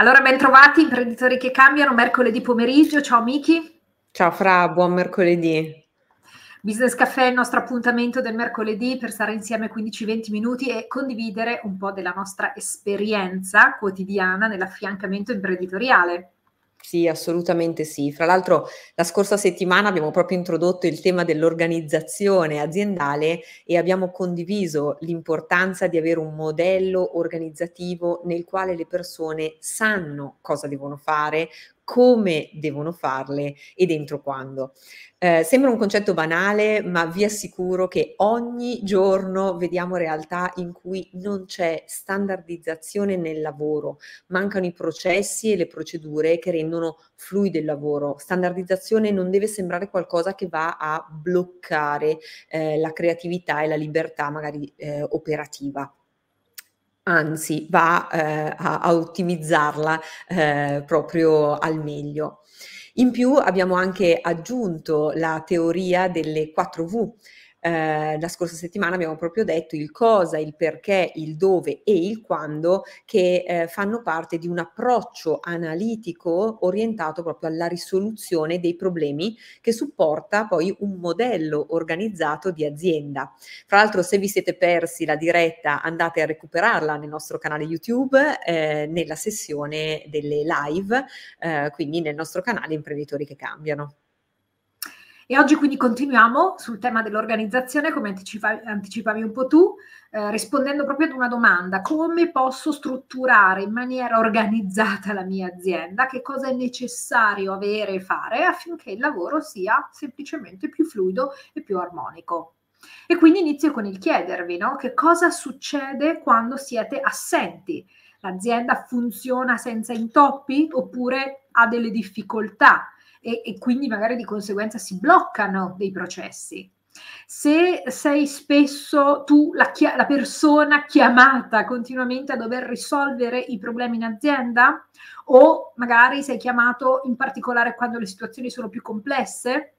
Allora, bentrovati imprenditori che cambiano, mercoledì pomeriggio. Ciao Miki. Ciao Fra, buon mercoledì. Business Café è il nostro appuntamento del mercoledì per stare insieme 15-20 minuti e condividere un po' della nostra esperienza quotidiana nell'affiancamento imprenditoriale. Sì, assolutamente sì. Fra l'altro la scorsa settimana abbiamo proprio introdotto il tema dell'organizzazione aziendale e abbiamo condiviso l'importanza di avere un modello organizzativo nel quale le persone sanno cosa devono fare, come devono farle e dentro quando. Eh, sembra un concetto banale, ma vi assicuro che ogni giorno vediamo realtà in cui non c'è standardizzazione nel lavoro, mancano i processi e le procedure che rendono fluido il lavoro. Standardizzazione non deve sembrare qualcosa che va a bloccare eh, la creatività e la libertà magari eh, operativa anzi va eh, a, a, ottimizzarla eh, proprio al meglio. In più abbiamo anche aggiunto la teoria delle 4V eh, la scorsa settimana abbiamo proprio detto il cosa, il perché, il dove e il quando che eh, fanno parte di un approccio analitico orientato proprio alla risoluzione dei problemi che supporta poi un modello organizzato di azienda. Fra l'altro se vi siete persi la diretta andate a recuperarla nel nostro canale YouTube eh, nella sessione delle live, eh, quindi nel nostro canale Imprenditori che cambiano. E oggi quindi continuiamo sul tema dell'organizzazione, come anticipa- anticipavi un po' tu, eh, rispondendo proprio ad una domanda, come posso strutturare in maniera organizzata la mia azienda, che cosa è necessario avere e fare affinché il lavoro sia semplicemente più fluido e più armonico. E quindi inizio con il chiedervi, no? Che cosa succede quando siete assenti? L'azienda funziona senza intoppi oppure ha delle difficoltà? e, e quindi magari di conseguenza si bloccano dei processi. Se sei spesso tu la, chi- la, persona chiamata continuamente a dover risolvere i problemi in azienda o magari sei chiamato in particolare quando le situazioni sono più complesse,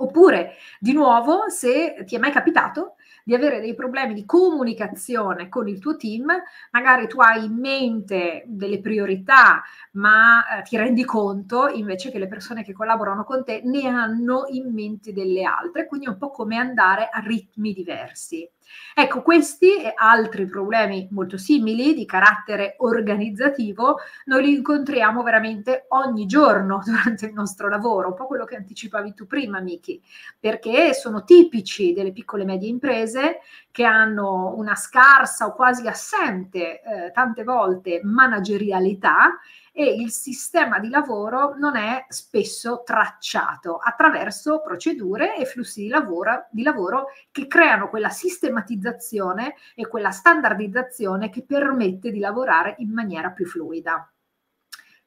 oppure di nuovo se ti è mai capitato di avere dei problemi di comunicazione con il tuo team, magari tu hai in mente delle priorità, ma eh, ti rendi conto invece che le persone che collaborano con te ne hanno in mente delle altre, quindi è un po' come andare a ritmi diversi. Ecco, questi e altri problemi molto simili di carattere organizzativo noi li incontriamo veramente ogni giorno durante il nostro lavoro, un po' quello che anticipavi tu prima, Miki, perché sono tipici delle piccole e medie imprese che hanno una scarsa o quasi assente eh, tante volte managerialità e il sistema di lavoro non è spesso tracciato attraverso procedure e flussi di lavoro, di lavoro, che creano quella sistematizzazione e quella standardizzazione che permette di lavorare in maniera più fluida.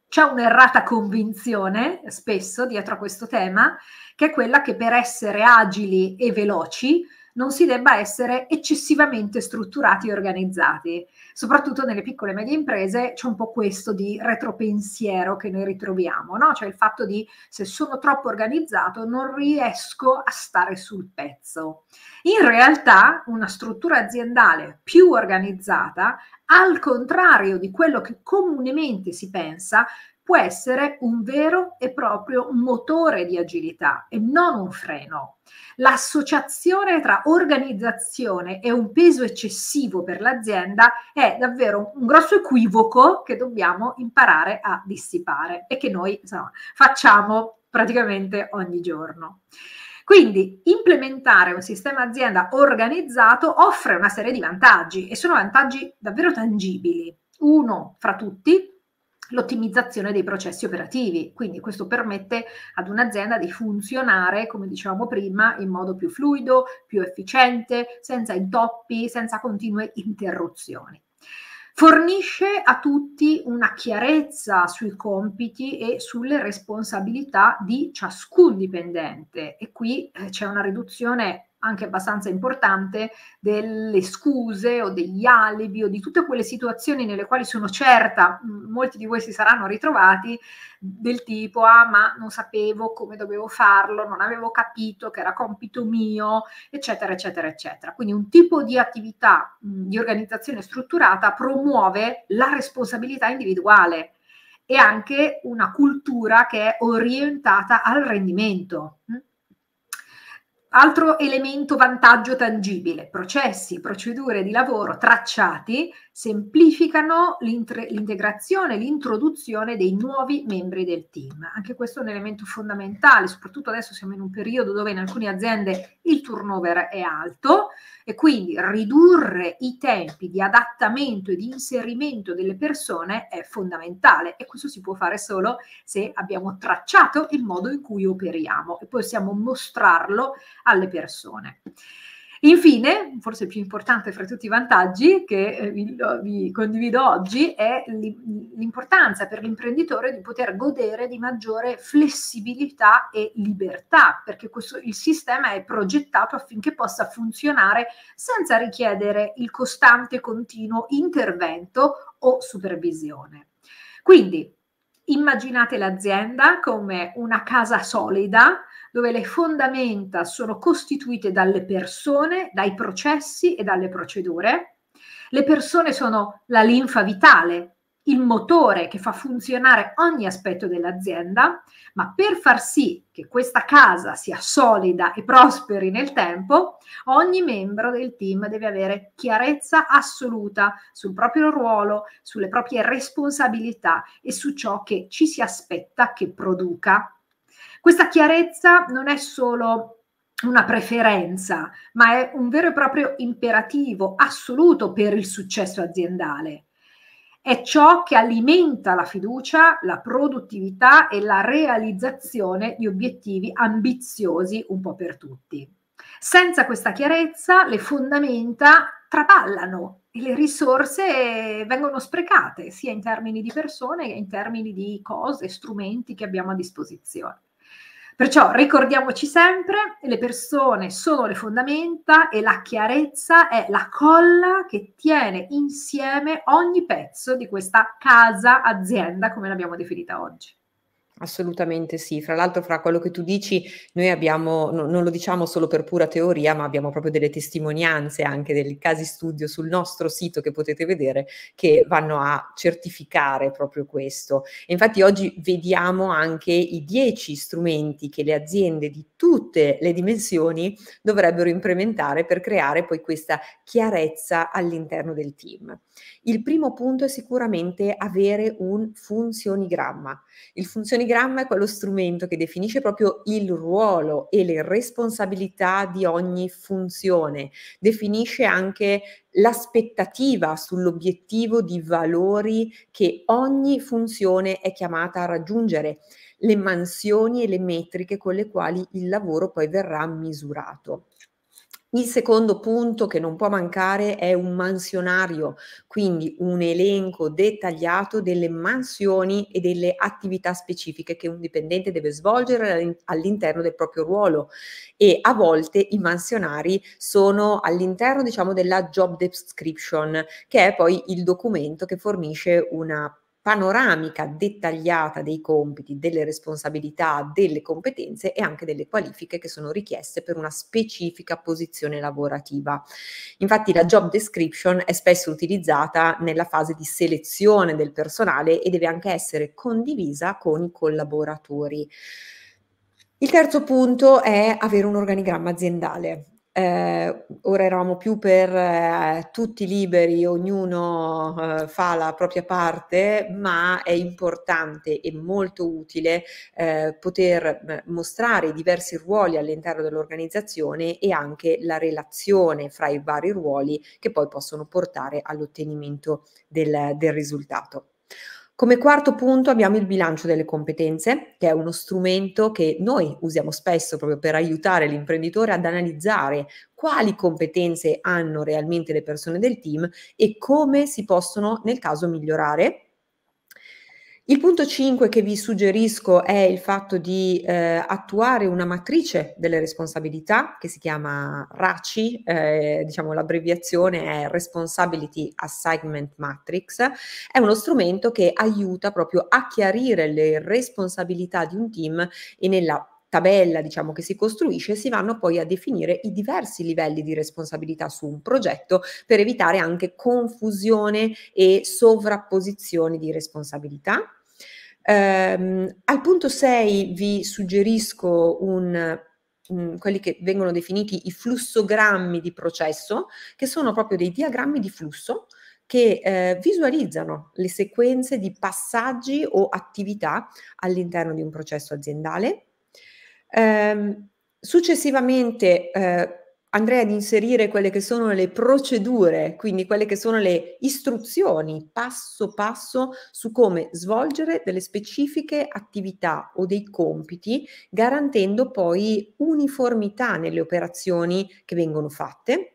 C'è un'errata convinzione spesso dietro a questo tema, che è quella che per essere agili e veloci non si debba essere eccessivamente strutturati e organizzati. Soprattutto nelle piccole e medie imprese c'è un po' questo di retropensiero che noi ritroviamo, no? cioè il fatto di se sono troppo organizzato non riesco a stare sul pezzo. In realtà una struttura aziendale più organizzata, al contrario di quello che comunemente si pensa, può essere un vero e proprio motore di agilità e non un freno. L'associazione tra organizzazione e un peso eccessivo per l'azienda è davvero un grosso equivoco che dobbiamo imparare a dissipare e che noi insomma, facciamo praticamente ogni giorno. Quindi implementare un sistema azienda organizzato offre una serie di vantaggi e sono vantaggi davvero tangibili. Uno fra tutti l'ottimizzazione dei processi operativi. Quindi questo permette ad un'azienda di funzionare, come dicevamo prima, in modo più fluido, più efficiente, senza intoppi, senza continue interruzioni. Fornisce a tutti una chiarezza sui compiti e sulle responsabilità di ciascun dipendente e qui eh, c'è una riduzione anche abbastanza importante delle scuse o degli alibi o di tutte quelle situazioni nelle quali sono certa mm, molti di voi si saranno ritrovati del tipo ah ma non sapevo come dovevo farlo, non avevo capito che era compito mio, eccetera eccetera eccetera. Quindi un tipo di attività mh, mm, di organizzazione strutturata promuove la responsabilità individuale e anche una cultura che è orientata al rendimento. Mh? Mm. Altro elemento vantaggio tangibile, processi, procedure di lavoro tracciati semplificano l'integrazione, l'introduzione dei nuovi membri del team. Anche questo è un elemento fondamentale, soprattutto adesso siamo in un periodo dove in alcune aziende il turnover è alto e quindi ridurre i tempi di adattamento e di inserimento delle persone è fondamentale e questo si può fare solo se abbiamo tracciato il modo in cui operiamo e possiamo mostrarlo alle persone. Infine, forse il più importante fra tutti i vantaggi che eh, vi, vi condivido oggi è l'importanza per l'imprenditore di poter godere di maggiore flessibilità e libertà, perché questo, il sistema è progettato affinché possa funzionare senza richiedere il costante continuo intervento o supervisione. Quindi immaginate l'azienda come una casa solida dove le fondamenta sono costituite dalle persone, dai processi e dalle procedure. Le persone sono la linfa vitale, il motore che fa funzionare ogni aspetto dell'azienda, ma per far sì che questa casa sia solida e prosperi nel tempo, ogni membro del team deve avere chiarezza assoluta sul proprio ruolo, sulle proprie responsabilità e su ciò che ci si aspetta che produca questa chiarezza non è solo una preferenza, ma è un vero e proprio imperativo assoluto per il successo aziendale. È ciò che alimenta la fiducia, la produttività e la realizzazione di obiettivi ambiziosi un po' per tutti. Senza questa chiarezza le fondamenta traballano e le risorse vengono sprecate, sia in termini di persone che in termini di cose, strumenti che abbiamo a disposizione. Perciò ricordiamoci sempre, le persone sono le fondamenta e la chiarezza è la colla che tiene insieme ogni pezzo di questa casa azienda come l'abbiamo definita oggi. Assolutamente sì, fra l'altro fra quello che tu dici noi abbiamo, no, non lo diciamo solo per pura teoria, ma abbiamo proprio delle testimonianze anche dei casi studio sul nostro sito che potete vedere che vanno a certificare proprio questo. E infatti oggi vediamo anche i dieci strumenti che le aziende di tutte le dimensioni dovrebbero implementare per creare poi questa chiarezza all'interno del team. Il primo punto è sicuramente avere un funzionigramma. Il funzionigramma L'enneagramma è quello strumento che definisce proprio il ruolo e le responsabilità di ogni funzione, definisce anche l'aspettativa sull'obiettivo di valori che ogni funzione è chiamata a raggiungere, le mansioni e le metriche con le quali il lavoro poi verrà misurato. Il secondo punto che non può mancare è un mansionario, quindi un elenco dettagliato delle mansioni e delle attività specifiche che un dipendente deve svolgere all'interno del proprio ruolo e a volte i mansionari sono all'interno diciamo della job description che è poi il documento che fornisce una panoramica dettagliata dei compiti, delle responsabilità, delle competenze e anche delle qualifiche che sono richieste per una specifica posizione lavorativa. Infatti la job description è spesso utilizzata nella fase di selezione del personale e deve anche essere condivisa con i collaboratori. Il terzo punto è avere un organigramma aziendale eh, ora eravamo più per eh, tutti liberi, ognuno eh, fa la propria parte, ma è importante e molto utile eh, poter eh, mostrare i diversi ruoli all'interno dell'organizzazione e anche la relazione fra i vari ruoli che poi possono portare all'ottenimento del, del risultato. Come quarto punto abbiamo il bilancio delle competenze, che è uno strumento che noi usiamo spesso proprio per aiutare l'imprenditore ad analizzare quali competenze hanno realmente le persone del team e come si possono nel caso migliorare il punto 5 che vi suggerisco è il fatto di eh, attuare una matrice delle responsabilità che si chiama RACI, eh, diciamo l'abbreviazione è Responsibility Assignment Matrix, è uno strumento che aiuta proprio a chiarire le responsabilità di un team e nella tabella diciamo, che si costruisce si vanno poi a definire i diversi livelli di responsabilità su un progetto per evitare anche confusione e sovrapposizioni di responsabilità. Ehm, al punto 6 vi suggerisco un quelli che vengono definiti i flussogrammi di processo, che sono proprio dei diagrammi di flusso che eh, visualizzano le sequenze di passaggi o attività all'interno di un processo aziendale Ehm, successivamente eh, andrei ad inserire quelle che sono le procedure, quindi quelle che sono le istruzioni passo passo su come svolgere delle specifiche attività o dei compiti, garantendo poi uniformità nelle operazioni che vengono fatte.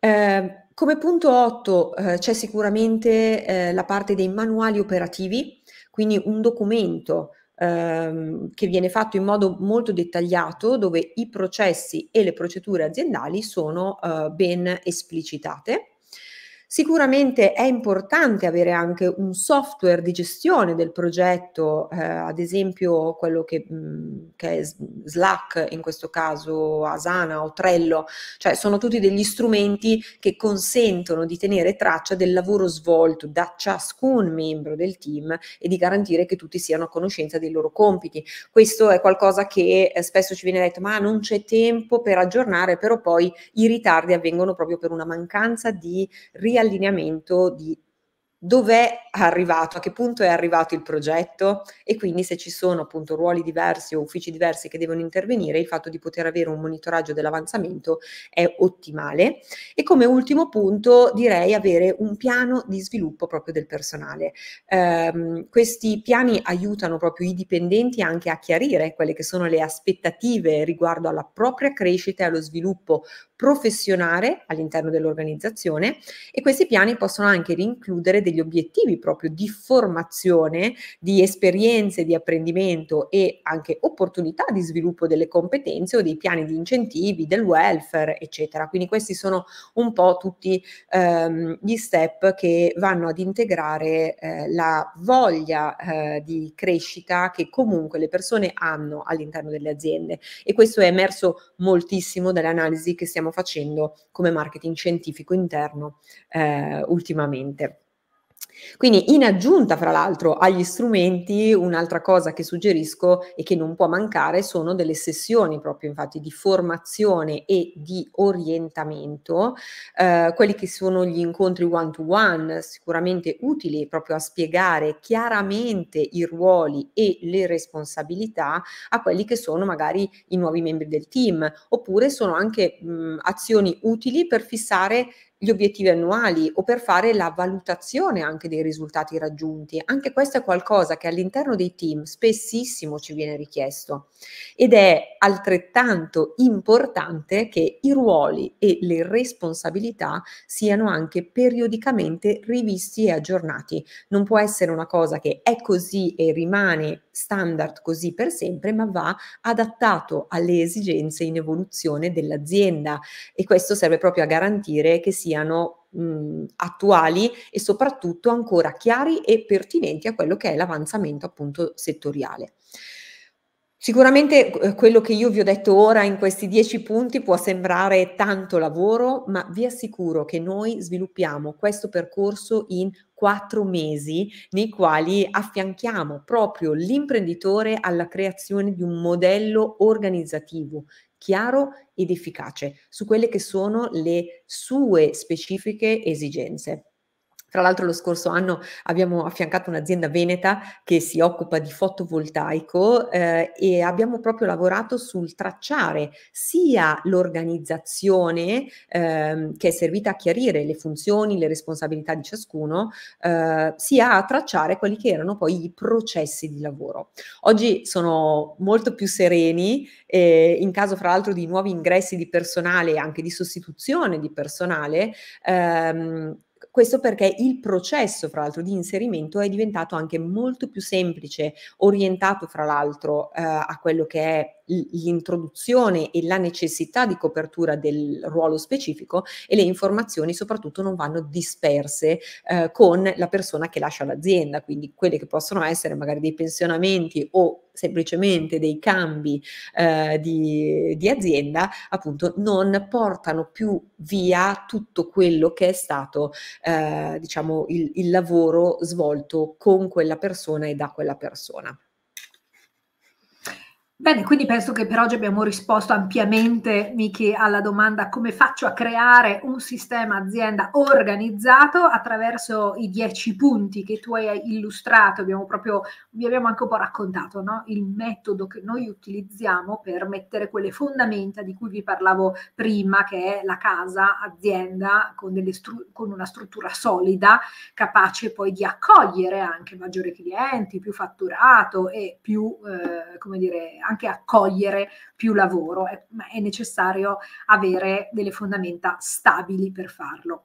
Eh, come punto 8 eh, c'è sicuramente eh, la parte dei manuali operativi, quindi un documento ehm, che viene fatto in modo molto dettagliato dove i processi e le procedure aziendali sono eh, ben esplicitate Sicuramente è importante avere anche un software di gestione del progetto, eh, ad esempio quello che, mm, che, è Slack, in questo caso Asana o Trello, cioè sono tutti degli strumenti che consentono di tenere traccia del lavoro svolto da ciascun membro del team e di garantire che tutti siano a conoscenza dei loro compiti. Questo è qualcosa che eh, spesso ci viene detto, ma non c'è tempo per aggiornare, però poi i ritardi avvengono proprio per una mancanza di riazione allineamento di dov'è arrivato, a che punto è arrivato il progetto e quindi se ci sono appunto ruoli diversi o uffici diversi che devono intervenire, il fatto di poter avere un monitoraggio dell'avanzamento è ottimale. E come ultimo punto direi avere un piano di sviluppo proprio del personale. Ehm, questi piani aiutano proprio i dipendenti anche a chiarire quelle che sono le aspettative riguardo alla propria crescita e allo sviluppo professionale all'interno dell'organizzazione e questi piani possono anche rincludere degli obiettivi proprio di formazione, di esperienze di apprendimento e anche opportunità di sviluppo delle competenze o dei piani di incentivi, del welfare, eccetera. Quindi questi sono un po' tutti ehm, gli step che vanno ad integrare eh, la voglia eh, di crescita che comunque le persone hanno all'interno delle aziende e questo è emerso moltissimo dall'analisi che stiamo facendo come marketing scientifico interno eh, ultimamente. Quindi in aggiunta, fra l'altro, agli strumenti, un'altra cosa che suggerisco e che non può mancare sono delle sessioni proprio infatti di formazione e di orientamento, eh, quelli che sono gli incontri one to one, sicuramente utili proprio a spiegare chiaramente i ruoli e le responsabilità a quelli che sono magari i nuovi membri del team, oppure sono anche mh, azioni utili per fissare gli obiettivi annuali o per fare la valutazione anche dei risultati raggiunti. Anche questo è qualcosa che all'interno dei team spessissimo ci viene richiesto ed è altrettanto importante che i ruoli e le responsabilità siano anche periodicamente rivisti e aggiornati. Non può essere una cosa che è così e rimane standard così per sempre, ma va adattato alle esigenze in evoluzione dell'azienda e questo serve proprio a garantire che siano mh, attuali e soprattutto ancora chiari e pertinenti a quello che è l'avanzamento appunto settoriale. Sicuramente eh, quello che io vi ho detto ora in questi dieci punti può sembrare tanto lavoro, ma vi assicuro che noi sviluppiamo questo percorso in quattro mesi nei quali affianchiamo proprio l'imprenditore alla creazione di un modello organizzativo chiaro ed efficace su quelle che sono le sue specifiche esigenze. Tra l'altro lo scorso anno abbiamo affiancato un'azienda veneta che si occupa di fotovoltaico eh, e abbiamo proprio lavorato sul tracciare sia l'organizzazione eh, che è servita a chiarire le funzioni, le responsabilità di ciascuno, eh, sia a tracciare quelli che erano poi i processi di lavoro. Oggi sono molto più sereni eh, in caso fra l'altro di nuovi ingressi di personale e anche di sostituzione di personale. Ehm, questo perché il processo, fra l'altro, di inserimento è diventato anche molto più semplice, orientato, fra l'altro, eh, a quello che è l'introduzione e la necessità di copertura del ruolo specifico e le informazioni soprattutto non vanno disperse eh, con la persona che lascia l'azienda, quindi quelle che possono essere magari dei pensionamenti o semplicemente dei cambi eh, di, di azienda, appunto non portano più via tutto quello che è stato eh, diciamo il, il lavoro svolto con quella persona e da quella persona. Bene, quindi penso che per oggi abbiamo risposto ampiamente, Miki, alla domanda come faccio a creare un sistema azienda organizzato attraverso i dieci punti che tu hai illustrato, abbiamo proprio, vi abbiamo anche un po' raccontato no? il metodo che noi utilizziamo per mettere quelle fondamenta di cui vi parlavo prima, che è la casa azienda con, stru- con una struttura solida, capace poi di accogliere anche maggiori clienti, più fatturato e più, eh, come dire, anche accogliere più lavoro, è, è necessario avere delle fondamenta stabili per farlo.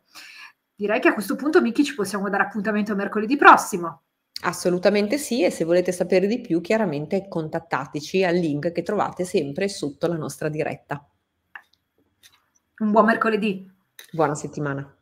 Direi che a questo punto, Miki, ci possiamo dare appuntamento mercoledì prossimo. Assolutamente sì, e se volete sapere di più, chiaramente contattateci al link che trovate sempre sotto la nostra diretta. Un buon mercoledì. Buona settimana.